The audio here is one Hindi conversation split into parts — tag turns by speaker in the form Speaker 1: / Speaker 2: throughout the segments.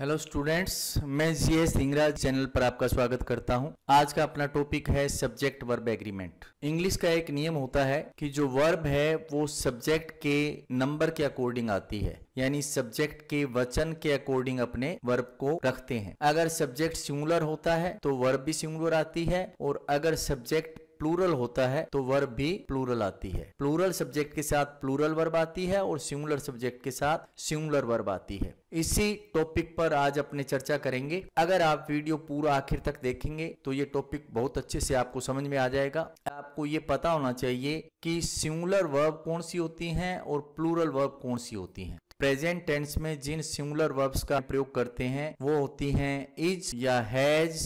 Speaker 1: हेलो स्टूडेंट्स मैं जी एस सिंगराज चैनल पर आपका स्वागत करता हूं। आज का अपना टॉपिक है सब्जेक्ट वर्ब एग्रीमेंट इंग्लिश का एक नियम होता है कि जो वर्ब है वो सब्जेक्ट के नंबर के अकॉर्डिंग आती है यानी सब्जेक्ट के वचन के अकॉर्डिंग अपने वर्ब को रखते हैं अगर सब्जेक्ट सिंगुलर होता है तो वर्ब भी सिंगुलर आती है और अगर सब्जेक्ट प्लूरल होता है तो वर्ब भी प्लूरल आती है प्लूरल सब्जेक्ट के साथ प्लूरल वर्ब आती है और सिंगुलर सब्जेक्ट के साथ सिंगुलर वर्ब आती है इसी टॉपिक पर आज अपने चर्चा करेंगे अगर आप वीडियो पूरा आखिर तक देखेंगे तो ये टॉपिक बहुत अच्छे से आपको समझ में आ जाएगा आपको ये पता होना चाहिए कि सिंगुलर वर्ब कौन सी होती हैं और प्लूरल वर्ब कौन सी होती हैं प्रेजेंट टेंस में जिन सिंगुलर वर्ब्स का प्रयोग करते हैं वो होती हैं इज या हैज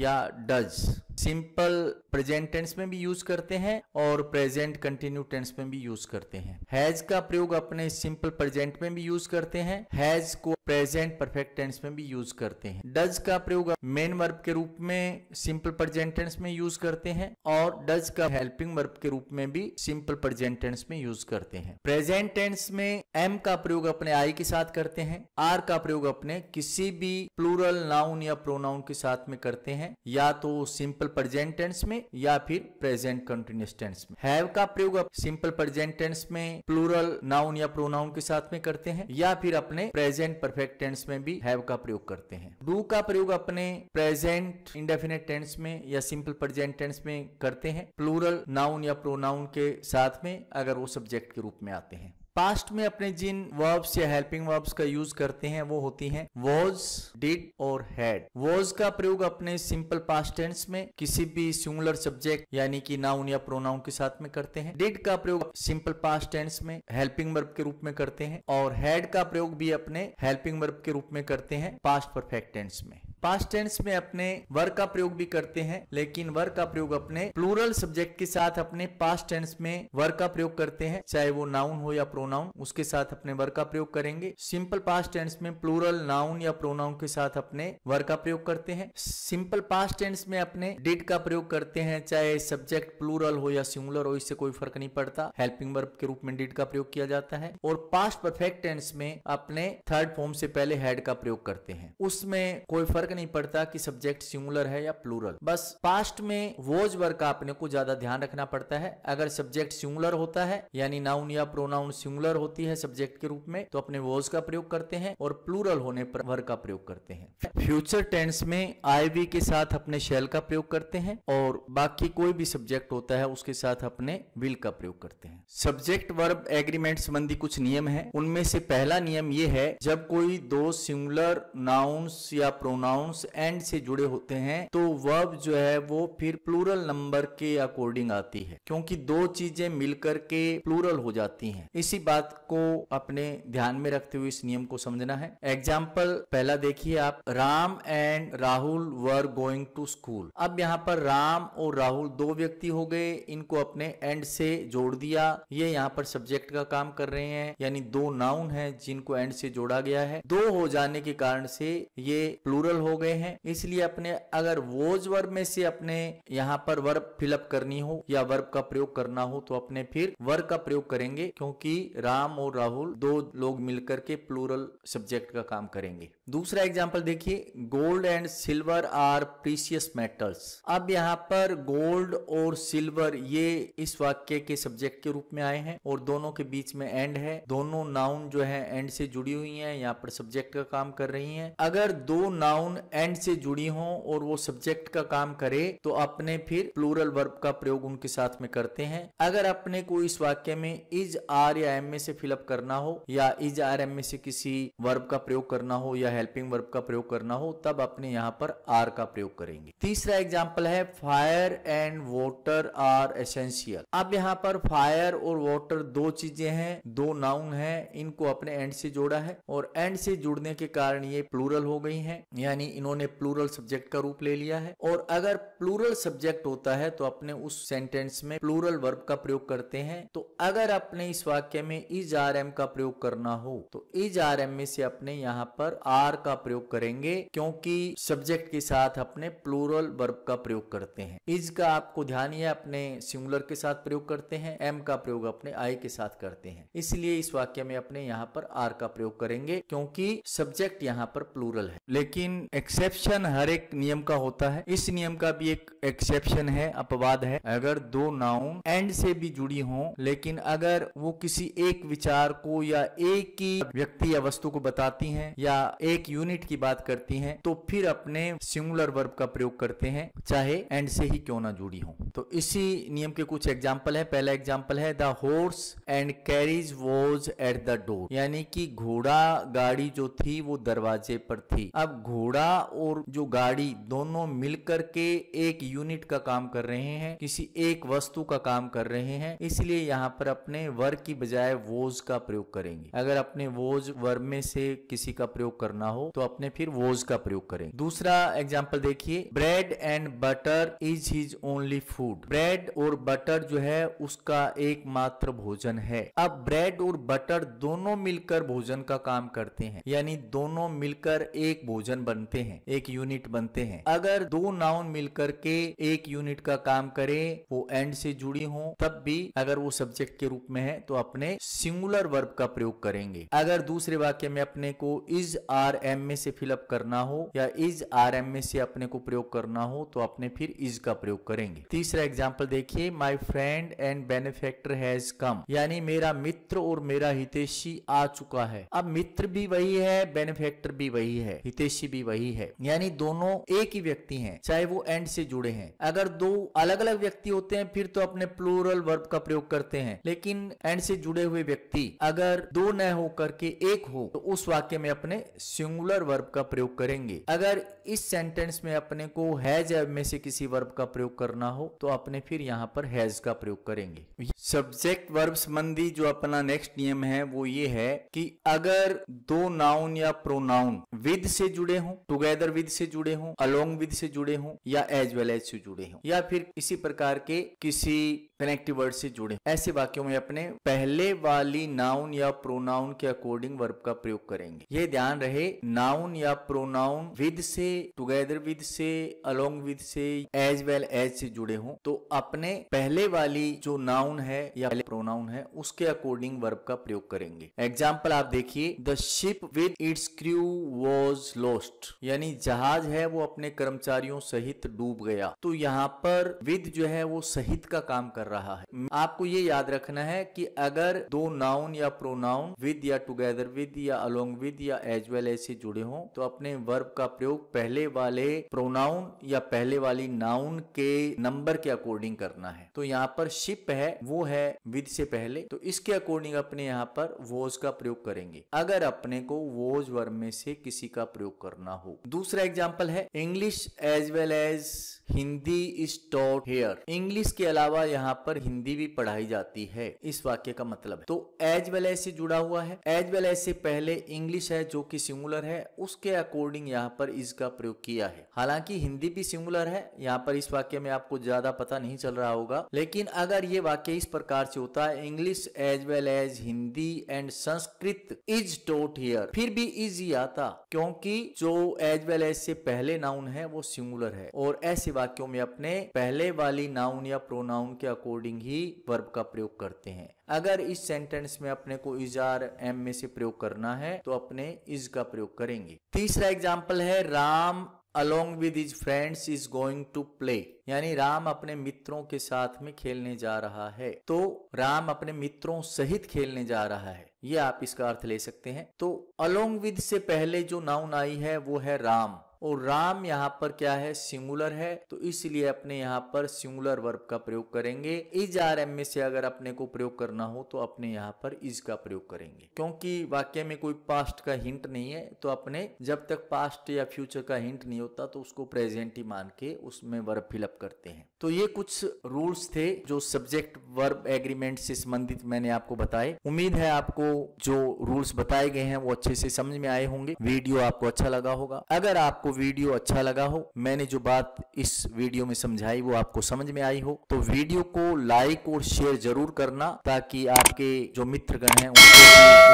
Speaker 1: या डज सिंपल प्रेजेंट टेंस में भी यूज करते हैं और प्रेजेंट कंटिन्यू टेंस में भी यूज करते हैं हैज का प्रयोग अपने सिंपल प्रेजेंट में भी यूज करते हैं हैज को प्रेजेंट परफेक्ट टेंस में भी यूज करते हैं डज का प्रयोग मेन वर्ब के रूप में सिंपल प्रेजेंट टेंस में यूज करते हैं और डज का हेल्पिंग वर्ब के रूप में भी सिंपल प्रेजेंट टेंस में यूज करते हैं प्रेजेंट टेंस में एम का प्रयोग अपने आई के साथ करते हैं आर का प्रयोग अपने किसी भी प्लूरल नाउन या प्रोनाउन के साथ में करते हैं या तो सिंपल सिंपल प्रेजेंट टेंस में या फिर प्रेजेंट कंटिन्यूस टेंस में हैव का प्रयोग आप सिंपल प्रेजेंट टेंस में प्लूरल नाउन या प्रोनाउन के साथ में करते हैं या फिर अपने प्रेजेंट परफेक्ट टेंस में भी हैव का प्रयोग करते हैं डू का प्रयोग अपने प्रेजेंट इंडेफिनेट टेंस में या सिंपल प्रेजेंट टेंस में करते हैं प्लूरल नाउन या प्रोनाउन के साथ में अगर वो सब्जेक्ट के रूप में आते हैं पास्ट में अपने जिन वर्ब्स या हेल्पिंग वर्ब्स का यूज करते हैं वो होती हैं वॉज डिड और हैड वॉज का प्रयोग अपने सिंपल पास्ट टेंस में किसी भी सिंगुलर सब्जेक्ट यानी कि नाउन या प्रोनाउन के साथ में करते हैं डिड का प्रयोग सिंपल पास्ट टेंस में हेल्पिंग वर्ब के रूप में करते हैं और हैड का प्रयोग भी अपने हेल्पिंग वर्ब के रूप में करते हैं पास्ट परफेक्ट टेंस में पास्ट टेंस में अपने वर्ग का प्रयोग भी करते हैं लेकिन वर्ग का प्रयोग अपने प्लूरल सब्जेक्ट के साथ अपने पास्ट टेंस में वर्ग का प्रयोग करते हैं चाहे वो नाउन हो या प्रोनाउन उसके साथ अपने वर्ग का प्रयोग करेंगे सिंपल पास्ट टेंस में प्लूरल नाउन या प्रोनाउन के साथ अपने वर्ग का प्रयोग करते हैं सिंपल पास्ट टेंस में अपने डिड का प्रयोग करते हैं चाहे सब्जेक्ट प्लूरल हो या सिंगुलर हो इससे कोई फर्क नहीं पड़ता हेल्पिंग वर्ग के रूप में डिड का प्रयोग किया जाता है और पास्ट परफेक्ट टेंस में अपने थर्ड फॉर्म से पहले हेड का प्रयोग करते हैं उसमें कोई फर्क नहीं पड़ता कि सब्जेक्ट सिंगुलर है या प्लूरल बस पास्ट में वोज वर्ग का अपने को ज्यादा ध्यान रखना पड़ता है अगर सब्जेक्ट सिंगुलर होता है यानी नाउन या प्रोनाउन सिंगुलर होती है सब्जेक्ट के रूप में तो अपने वोज का प्रयोग करते हैं और प्लूरल होने पर वर्ग का प्रयोग करते हैं फ्यूचर टेंस में आई वी के साथ अपने शेल का प्रयोग करते हैं और बाकी कोई भी सब्जेक्ट होता है उसके साथ अपने विल का प्रयोग करते हैं सब्जेक्ट वर्ब एग्रीमेंट संबंधी कुछ नियम है उनमें से पहला नियम यह है जब कोई दो सिंगुलर नाउन्स या प्रोनाउन प्रोनाउंस एंड से जुड़े होते हैं तो वर्ब जो है वो फिर प्लूरल नंबर के अकॉर्डिंग आती है क्योंकि दो चीजें मिलकर के प्लूरल हो जाती हैं इसी बात को अपने ध्यान में रखते हुए इस नियम को समझना है एग्जाम्पल पहला देखिए आप Ram and Rahul were going to school अब यहाँ पर राम और राहुल दो व्यक्ति हो गए इनको अपने एंड से जोड़ दिया ये यहाँ पर सब्जेक्ट का काम कर रहे हैं यानी दो नाउन है जिनको एंड से जोड़ा गया है दो हो जाने के कारण से ये प्लूरल हो गए हैं इसलिए अपने अगर वोज वर्ब में से अपने यहाँ पर वर्ब फिलअप करनी हो या वर्ब का प्रयोग करना हो तो अपने फिर वर्ग का प्रयोग करेंगे क्योंकि राम और राहुल दो लोग मिलकर के प्लूरल सब्जेक्ट का काम करेंगे दूसरा एग्जाम्पल देखिए gold and silver are precious metals अब यहाँ पर गोल्ड और सिल्वर ये इस वाक्य के सब्जेक्ट के रूप में आए हैं और दोनों के बीच में एंड है दोनों नाउन जो है एंड से जुड़ी हुई है यहाँ पर सब्जेक्ट का काम कर रही है अगर दो नाउन नाउन एंड से जुड़ी हो और वो सब्जेक्ट का काम करे तो अपने फिर प्लूरल वर्ब का प्रयोग उनके साथ में करते हैं अगर अपने को इस वाक्य में इज आर या एम से फिलअप करना हो या इज आर एम से किसी वर्ब का प्रयोग करना हो या हेल्पिंग वर्ब का प्रयोग करना हो तब अपने यहाँ पर आर का प्रयोग करेंगे तीसरा एग्जाम्पल है fire and water are essential अब यहाँ पर फायर और वॉटर दो चीजें हैं दो नाउन है इनको अपने एंड से जोड़ा है और एंड से जुड़ने के कारण ये प्लूरल हो गई है यानी यानी इन्होंने प्लूरल सब्जेक्ट का रूप ले लिया है और अगर प्लूरल सब्जेक्ट होता है तो अपने उस सेंटेंस में प्लूरल वर्ब का प्रयोग करते हैं तो अगर अपने इस वाक्य में इज आर एम का प्रयोग करना हो तो इज आर एम में से अपने यहाँ पर आर का प्रयोग करेंगे क्योंकि सब्जेक्ट के साथ अपने प्लूरल वर्ब का प्रयोग करते हैं इज का आपको ध्यान ही अपने सिंगुलर के साथ प्रयोग करते हैं एम का प्रयोग अपने आई के साथ करते हैं इसलिए इस वाक्य में अपने यहाँ पर आर का प्रयोग करेंगे क्योंकि सब्जेक्ट यहाँ पर प्लूरल है लेकिन एक्सेप्शन हर एक नियम का होता है इस नियम का भी एक एक्सेप्शन है अपवाद है अगर दो नाउन एंड से भी जुड़ी हो लेकिन अगर वो किसी एक विचार को या एक ही व्यक्ति या वस्तु को बताती हैं या एक यूनिट की बात करती हैं तो फिर अपने सिंगुलर वर्ब का प्रयोग करते हैं चाहे एंड से ही क्यों ना जुड़ी हो तो इसी नियम के कुछ एग्जाम्पल है पहला एग्जाम्पल है the horse and carriage was at the door यानी कि घोड़ा गाड़ी जो थी वो दरवाजे पर थी अब घोड़ा बंदा और जो गाड़ी दोनों मिलकर के एक यूनिट का काम कर रहे हैं किसी एक वस्तु का काम कर रहे हैं इसलिए यहाँ पर अपने वर्ग की बजाय वोज का प्रयोग करेंगे अगर अपने वोज वर में से किसी का प्रयोग करना हो तो अपने फिर वोज का प्रयोग करें दूसरा एग्जाम्पल देखिए bread and butter is his only food bread और बटर जो है उसका एकमात्र भोजन है अब ब्रेड और बटर दोनों मिलकर भोजन का काम करते हैं यानी दोनों मिलकर एक भोजन बनते बनते हैं एक यूनिट बनते हैं अगर दो नाउन मिलकर के एक यूनिट का काम करे वो एंड से जुड़ी हो तब भी अगर वो सब्जेक्ट के रूप में है तो अपने सिंगुलर वर्ब का प्रयोग करेंगे अगर दूसरे वाक्य में अपने को इज आर एम में से फिलअप करना हो या इज आर एम में से अपने को प्रयोग करना हो तो अपने फिर इज का प्रयोग करेंगे तीसरा एग्जाम्पल देखिए my friend and benefactor has come यानी मेरा मित्र और मेरा हितेशी आ चुका है अब मित्र भी वही है बेनिफेक्टर भी वही है हितेशी भी वही रही है यानी दोनों एक ही व्यक्ति हैं चाहे वो एंड से जुड़े हैं अगर दो अलग अलग व्यक्ति होते हैं फिर तो अपने प्लूरल वर्ब का प्रयोग करते हैं लेकिन एंड से जुड़े हुए व्यक्ति अगर दो न हो करके एक हो तो उस वाक्य में अपने सिंगुलर वर्ब का प्रयोग करेंगे अगर इस सेंटेंस में अपने को हैज में से किसी वर्ब का प्रयोग करना हो तो अपने फिर यहाँ पर हैज का प्रयोग करेंगे सब्जेक्ट वर्ब संबंधी जो अपना नेक्स्ट नियम है वो ये है कि अगर दो नाउन या प्रोनाउन विद से जुड़े हों तो टुगेदर विद से जुड़े हों अलोंग विद से जुड़े हों या एज वेल एज से जुड़े हों या फिर इसी प्रकार के किसी कनेक्टिव वर्ड से जुड़े ऐसे वाक्यों में अपने पहले वाली नाउन या प्रोनाउन के अकॉर्डिंग वर्ब का प्रयोग करेंगे ये ध्यान रहे नाउन या प्रोनाउन विद से टुगेदर विद से अलोंग विद से एज वेल एज से जुड़े हों तो अपने पहले वाली जो नाउन है या पहले प्रोनाउन है उसके अकॉर्डिंग वर्ब का प्रयोग करेंगे एग्जाम्पल आप देखिए the ship with its crew was lost यानी जहाज है वो अपने कर्मचारियों सहित डूब गया तो यहाँ पर विद जो है वो सहित का काम कर रहा रहा है आपको ये याद रखना है कि अगर दो नाउन या प्रोनाउन विद या टुगेदर विद या अलोंग विद या एज वेल एज से जुड़े हों तो अपने वर्ब का प्रयोग पहले वाले प्रोनाउन या पहले वाली नाउन के नंबर के अकॉर्डिंग करना है तो यहाँ पर शिप है वो है विद से पहले तो इसके अकॉर्डिंग अपने यहाँ पर वोज का प्रयोग करेंगे अगर अपने को वोज वर्ब में से किसी का प्रयोग करना हो दूसरा एग्जाम्पल है English as well as Hindi is taught here English के अलावा यहाँ यहाँ पर हिंदी भी पढ़ाई जाती है इस वाक्य का मतलब है तो एज वेल एज से जुड़ा हुआ है एज वेल एज से पहले इंग्लिश है जो कि सिंगुलर है उसके अकॉर्डिंग यहाँ पर इसका प्रयोग किया है हालांकि हिंदी भी सिंगुलर है यहाँ पर इस वाक्य में आपको ज्यादा पता नहीं चल रहा होगा लेकिन अगर ये वाक्य इस प्रकार से होता है English as well as Hindi and Sanskrit is taught here फिर भी इज ही आता क्योंकि जो एज वेल एज से पहले नाउन है वो सिंगुलर है और ऐसे वाक्यों में अपने पहले वाली नाउन या प्रोनाउन के अकॉर्डिंग ही वर्ब का प्रयोग करते हैं अगर इस सेंटेंस में अपने को इज आर एम में से प्रयोग करना है तो अपने इज का प्रयोग करेंगे तीसरा एग्जाम्पल है Ram along with his friends is going to play यानी राम अपने मित्रों के साथ में खेलने जा रहा है तो राम अपने मित्रों सहित खेलने जा रहा है ये आप इसका अर्थ ले सकते हैं तो अलोंग विद से पहले जो नाउन आई है वो है राम और राम यहाँ पर क्या है सिंगुलर है तो इसलिए अपने यहाँ पर सिंगुलर वर्ब का प्रयोग करेंगे इज आर एम में से अगर अपने को प्रयोग करना हो तो अपने यहाँ पर इज का प्रयोग करेंगे क्योंकि वाक्य में कोई पास्ट का हिंट नहीं है तो अपने जब तक पास्ट या फ्यूचर का हिंट नहीं होता तो उसको प्रेजेंट ही मान के उसमें वर्ब फिलअप करते हैं तो ये कुछ रूल्स थे जो सब्जेक्ट वर्ब एग्रीमेंट से संबंधित मैंने आपको बताए उम्मीद है आपको जो रूल्स बताए गए हैं वो अच्छे से समझ में आए होंगे वीडियो आपको अच्छा लगा होगा अगर आपको वीडियो अच्छा लगा हो मैंने जो बात इस वीडियो में समझाई वो आपको समझ में आई हो तो वीडियो को लाइक और शेयर जरूर करना ताकि आपके जो मित्रगण हैं उनको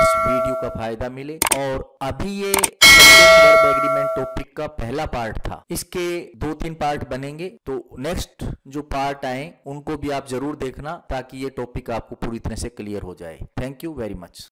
Speaker 1: इस वीडियो का फायदा मिले और अभी ये एग्रीमेंट टॉपिक का पहला पार्ट था इसके दो तीन पार्ट बनेंगे तो नेक्स्ट जो पार्ट आए उनको भी आप जरूर देखना ताकि ये टॉपिक आपको पूरी तरह से क्लियर हो जाए थैंक यू वेरी मच